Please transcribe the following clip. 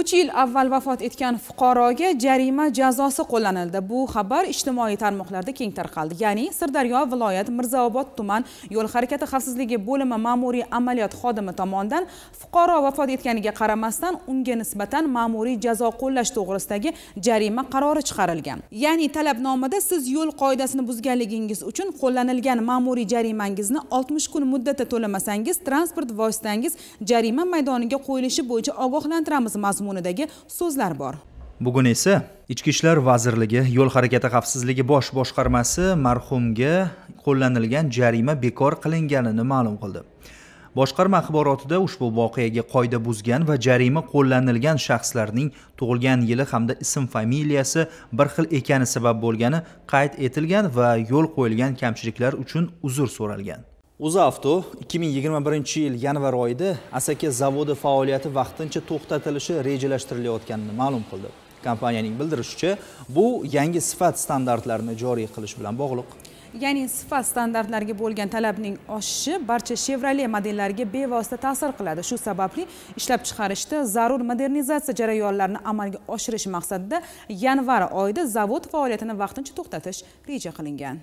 uch yil avval vafot etgan fuqaroga jarima jazosi qo'llanildi bu xabar ijtimoiy tarmoqlarda keng tarqaldi ya'ni sirdaryo viloyat mirzaobod tuman yo'l harakati xavfsizligi bo'limi ma'muriy amaliyot xodimi tomonidan fuqaro vafot etganiga qaramasdan unga nisbatan ma'muriy jazo qo'llash to'g'risidagi jarima qarori chiqarilgan ya'ni talabnomada siz yo'l qoidasini buzganligingiz uchun qo'llanilgan ma'muriy jarimangizni 60 kun muddatda to'lamasangiz transport vositangiz jarima maydoniga qo'yilishi bo'yicha ogohlantiramiz mazmun mazmunidagi so'zlar bor bugun esa ichki ishlar vazirligi yo'l harakati xavfsizligi bosh boshqarmasi marhumga qo'llanilgan jarima bekor qilinganini ma'lum qildi boshqarma axborotida ushbu voqeaga qoida buzgan va jarima qo'llanilgan shaxslarning tug'ilgan yili hamda ism familiyasi bir xil ekani sabab bo'lgani qayd etilgan va yo'l qo'yilgan kamchiliklar uchun uzr so'ralgan o'zavto 2021 yil yanvar oyida asaka zavodi faoliyati vaqtincha to'xtatilishi rejalashtirilayotganini ma'lum qildi kompaniyaning bildirishicha bu yangi sifat standartlarini joriy qilish bilan bog'liq ya'ni sifat standartlariga bo'lgan talabning oshishi barcha chevrolet modellariga bevosita ta'sir qiladi shu sababli ishlab chiqarishda zarur modernizatsiya jarayonlarini amalga oshirish maqsadida yanvar oyida zavod faoliyatini vaqtincha to'xtatish reja qilingan